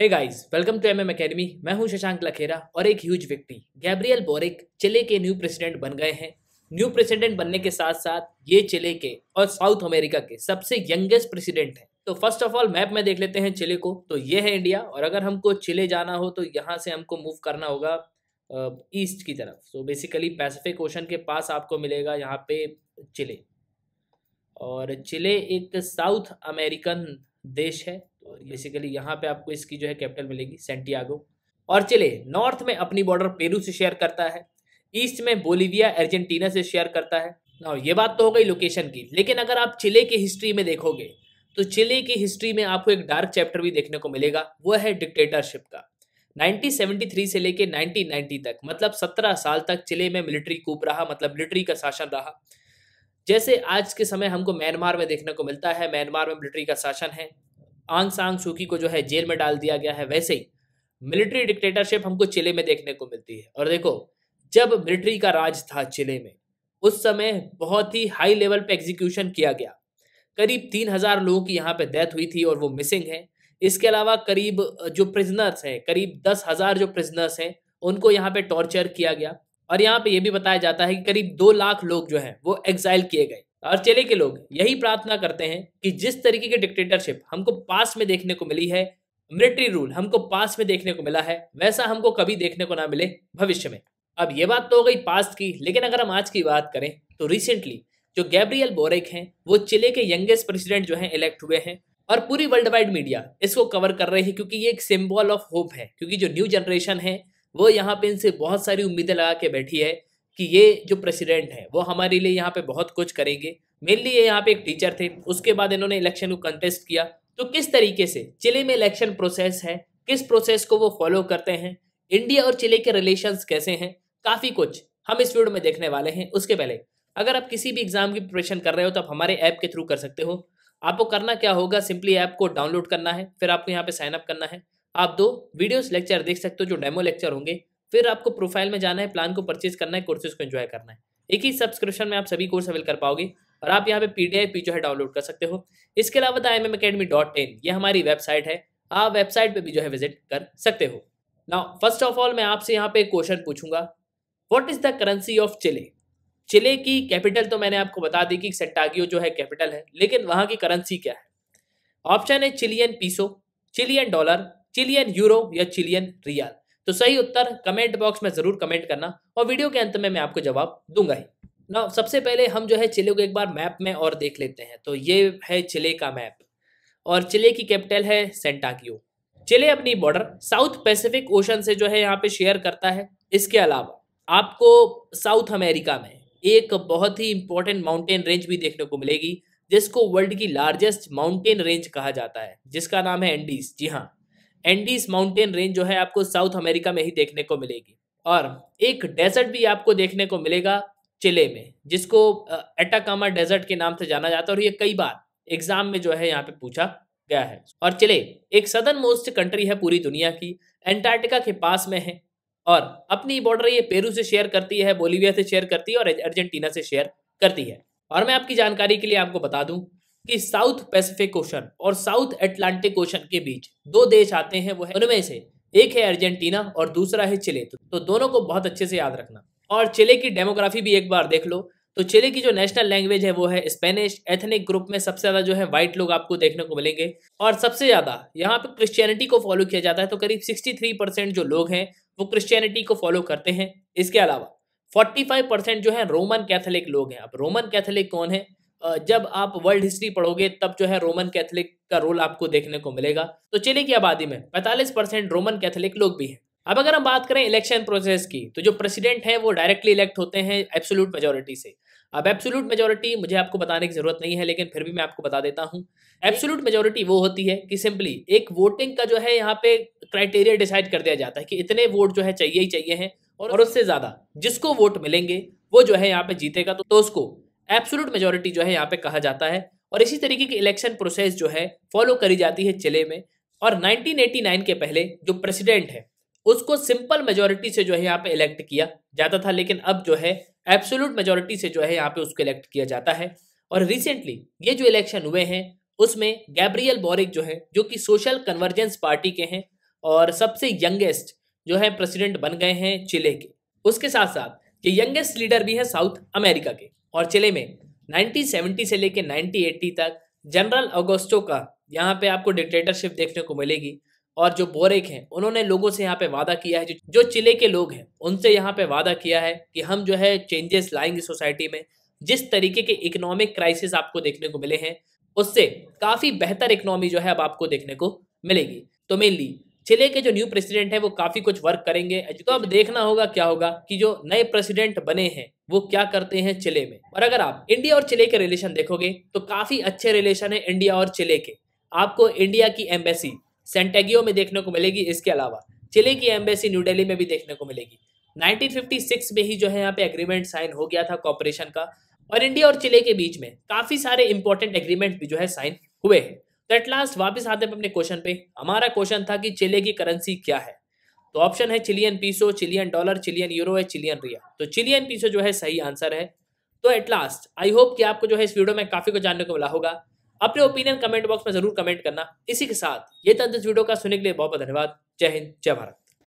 hey guys welcome to MM academy मैं हूं शशांक लखेरा और एक ह्यूज व्यक्ति गैब्रियल बोरिक चिले के न्यू प्रेसिडेंट बन गए हैं न्यू प्रेसिडेंट बनने के साथ साथ ये चिले के और साउथ अमेरिका के सबसे यंगेस्ट प्रेसिडेंट हैं तो फर्स्ट ऑफ ऑल मैप में देख लेते हैं चिले को तो ये है इंडिया और अगर हमको चिले जाना हो तो यहाँ से हमको मूव करना होगा ईस्ट की तरफ सो बेसिकली पैसिफिक ओशन के पास आपको मिलेगा यहाँ पे चिले और चिले एक साउथ अमेरिकन देश है तो बेसिकली यहाँ पे आपको इसकी जो है कैपिटल मिलेगी सेंटियागो और चिले नॉर्थ में अपनी बॉर्डर पेरू से शेयर करता है ईस्ट में बोलीविया अर्जेंटीना से शेयर करता है ना ये बात तो हो गई लोकेशन की लेकिन अगर आप चिले की हिस्ट्री में देखोगे तो चिले की हिस्ट्री में आपको एक डार्क चैप्टर भी देखने को मिलेगा वो है डिक्टेटरशिप का 1973 से लेके 1990 तक मतलब 17 साल तक चिले में मिलिट्री कूप रहा मतलब मिलिट्री का शासन रहा जैसे आज के समय हमको म्यांमार में देखने को मिलता है म्यांमार में मिलिट्री का शासन है आंग सांग सूकी को जो है जेल में डाल दिया गया है वैसे ही मिलिट्री डिक्टेटरशिप हमको चिले में देखने को मिलती है और देखो जब मिलिट्री का राज था चिले में उस समय बहुत ही हाई लेवल पे एग्जीक्यूशन किया गया करीब तीन हजार लोगों की यहाँ पे डेथ हुई थी और वो मिसिंग है इसके अलावा करीब जो प्रिजनर्स हैं करीब दस हजार जो प्रिजनर्स हैं उनको यहाँ पे टॉर्चर किया गया और यहाँ पे ये भी बताया जाता है कि करीब दो लाख लोग जो हैं वो एग्जाइल किए गए और चेले के लोग यही प्रार्थना करते हैं कि जिस तरीके की डिक्टेटरशिप हमको पास में देखने को मिली है मिलिट्री रूल हमको पास में देखने को मिला है वैसा हमको कभी देखने को ना मिले भविष्य में अब ये बात तो हो गई पास्ट की लेकिन अगर हम आज की बात करें तो रिसेंटली जो गैब्रियल बोरेक हैं वो चिले के यंगेस्ट प्रेसिडेंट जो हैं इलेक्ट हुए हैं और पूरी वर्ल्ड वाइड मीडिया इसको कवर कर रही है क्योंकि ये एक सिंबल ऑफ होप है क्योंकि जो न्यू जनरेशन है वो यहाँ पे इनसे बहुत सारी उम्मीदें लगा के बैठी है कि ये जो प्रेसिडेंट है वो हमारे लिए यहाँ पे बहुत कुछ करेंगे मेनली ये यहाँ पे एक टीचर थे उसके बाद इन्होंने इलेक्शन को कंटेस्ट किया तो किस तरीके से चिले में इलेक्शन प्रोसेस है किस प्रोसेस को वो फॉलो करते हैं इंडिया और चिले के रिलेशन कैसे हैं काफ़ी कुछ हम इस वीडियो में देखने वाले हैं उसके पहले अगर आप किसी भी एग्ज़ाम की प्रिपरेशन कर रहे हो तो आप हमारे ऐप के थ्रू कर सकते हो आपको करना क्या होगा सिंपली ऐप को डाउनलोड करना है फिर आपको यहाँ पे साइनअप करना है आप दो वीडियोस लेक्चर देख सकते हो जो डेमो लेक्चर होंगे फिर आपको प्रोफाइल में जाना है प्लान को परचेज करना है कोर्सेज को एंजॉय करना है एक ही सब्सक्रिप्शन में आप सभी कोर्स अवेल कर पाओगे और आप यहाँ पे पी डी जो है डाउनलोड कर सकते हो इसके अलावा the I M academy dot in ये हमारी वेबसाइट है आप वेबसाइट पे भी जो है विजिट कर सकते हो ना फर्स्ट ऑफ ऑल मैं आपसे यहाँ पे क्वेश्चन पूछूंगा what is the currency of Chile Chile की कैपिटल तो मैंने आपको बता दी कि सेंटागियो जो है कैपिटल है लेकिन वहाँ की करेंसी क्या है ऑप्शन है Chilean peso Chilean dollar Chilean euro या चिलियन रियाल तो सही उत्तर कमेंट बॉक्स में ज़रूर कमेंट करना और वीडियो के अंत में मैं आपको जवाब दूंगा ही ना सबसे पहले हम जो है चिले को एक बार मैप में और देख लेते हैं तो ये है चिले का मैप और चिले की कैपिटल है सेंटाकियो चिले अपनी बॉर्डर साउथ पैसिफिक ओशन से जो है यहाँ पे शेयर करता है इसके अलावा आपको साउथ अमेरिका में एक बहुत ही इंपॉर्टेंट माउंटेन रेंज भी देखने को मिलेगी जिसको वर्ल्ड की लार्जेस्ट माउंटेन रेंज कहा जाता है जिसका नाम है एंडीज जी हाँ एंडीज माउंटेन रेंज जो है आपको साउथ अमेरिका में ही देखने को मिलेगी और एक डेजर्ट भी आपको देखने को मिलेगा चिले में जिसको एटाकामा डेजर्ट के नाम से जाना जाता है और ये कई बार एग्जाम में जो है यहाँ पे पूछा गया है और चिले एक सदन मोस्ट कंट्री है पूरी दुनिया की एंटार्क्टिका के पास में है और अपनी बॉर्डर ये पेरू से शेयर करती है बोलीविया से शेयर करती है और अर्जेंटीना से शेयर करती है और मैं आपकी जानकारी के लिए आपको बता दूं कि साउथ पैसिफिक ओशन और साउथ एटलांटिक ओशन के बीच दो देश आते हैं वो है उनमें से एक है अर्जेंटीना और दूसरा है चिले तो दोनों को बहुत अच्छे से याद रखना और चिले की डेमोग्राफी भी एक बार देख लो तो चिले की जो नेशनल लैंग्वेज है वो है स्पेनिश एथनिक ग्रुप में सबसे ज़्यादा जो है व्हाइट लोग आपको देखने को मिलेंगे और सबसे ज़्यादा यहाँ पे क्रिश्चियनिटी को फॉलो किया जाता है तो करीब 63 परसेंट जो लोग हैं वो क्रिश्चियनिटी को फॉलो करते हैं इसके अलावा 45 परसेंट जो है रोमन कैथोलिक लोग हैं अब रोमन कैथोलिक कौन है जब आप वर्ल्ड हिस्ट्री पढ़ोगे तब जो है रोमन कैथोलिक का रोल आपको देखने को मिलेगा तो चिली की आबादी में 45 परसेंट रोमन कैथोलिक लोग भी हैं अब अगर हम बात करें इलेक्शन प्रोसेस की तो जो प्रेसिडेंट है वो डायरेक्टली इलेक्ट होते हैं एब्सोल्यूट मेजोरिटी से अब एब्सोल्यूट मेजोरिटी मुझे आपको बताने की जरूरत नहीं है लेकिन फिर भी मैं आपको बता देता हूँ एब्सोल्यूट मेजोरिटी वो होती है कि सिंपली एक वोटिंग का जो है यहाँ पे क्राइटेरिया डिसाइड कर दिया जाता है कि इतने वोट जो है चाहिए ही चाहिए हैं और उससे ज़्यादा जिसको वोट मिलेंगे वो जो है यहाँ पे जीतेगा तो, तो उसको एब्सोलूट मेजोरिटी जो है यहाँ पे कहा जाता है और इसी तरीके की इलेक्शन प्रोसेस जो है फॉलो करी जाती है चिले में और 1989 के पहले जो प्रेसिडेंट है उसको सिंपल मेजोरिटी से जो है यहाँ पे इलेक्ट किया जाता था लेकिन अब जो है एब्सोलूट मेजोरिटी से जो है यहाँ पे उसको इलेक्ट किया जाता है और रिसेंटली ये जो इलेक्शन हुए हैं उसमें गैब्रियल बोरिक जो है जो कि सोशल कन्वर्जेंस पार्टी के हैं और सबसे यंगेस्ट जो है प्रेसिडेंट बन गए हैं चिले के उसके साथ साथ ये यंगेस्ट लीडर भी है साउथ अमेरिका के और चिले में 1970 से लेके 1980 तक जनरल अगोस्टो का यहाँ पे आपको डिक्टेटरशिप देखने को मिलेगी और जो बोरेक हैं उन्होंने लोगों से यहाँ पे वादा किया है जो जो चिले के लोग हैं उनसे यहाँ पे वादा किया है कि हम जो है चेंजेस लाएंगे सोसाइटी में जिस तरीके के इकोनॉमिक क्राइसिस आपको देखने को मिले हैं उससे काफ़ी बेहतर इकोनॉमी जो है अब आपको देखने को मिलेगी तो मेनली चिले के जो न्यू प्रेसिडेंट है वो काफी कुछ वर्क करेंगे तो अब देखना होगा क्या होगा कि जो नए प्रेसिडेंट बने हैं वो क्या करते हैं चिले में और अगर आप इंडिया और चिले के रिलेशन देखोगे तो काफी अच्छे रिलेशन है इंडिया और चिले के आपको इंडिया की एम्बेसी सेंटेगियो में देखने को मिलेगी इसके अलावा चिले की एम्बेसी न्यू डेली में भी देखने को मिलेगी 1956 में ही जो है यहाँ पे एग्रीमेंट साइन हो गया था कॉपरेशन का और इंडिया और चिले के बीच में काफी सारे इंपॉर्टेंट एग्रीमेंट भी जो है साइन हुए हैं तो एट लास्ट वापस आते हैं अपने क्वेश्चन पे हमारा क्वेश्चन था कि चिले की करेंसी क्या है तो ऑप्शन है Chilean peso Chilean dollar Chilean euro है चिलियन रिया तो चिलियन पीसो जो है सही आंसर है तो एट लास्ट आई होप कि आपको जो है इस वीडियो में काफ़ी कुछ जानने को मिला होगा अपने ओपिनियन कमेंट बॉक्स में जरूर कमेंट करना इसी के साथ ये तंत्र इस वीडियो का सुनने के लिए बहुत बहुत धन्यवाद जय हिंद जय भारत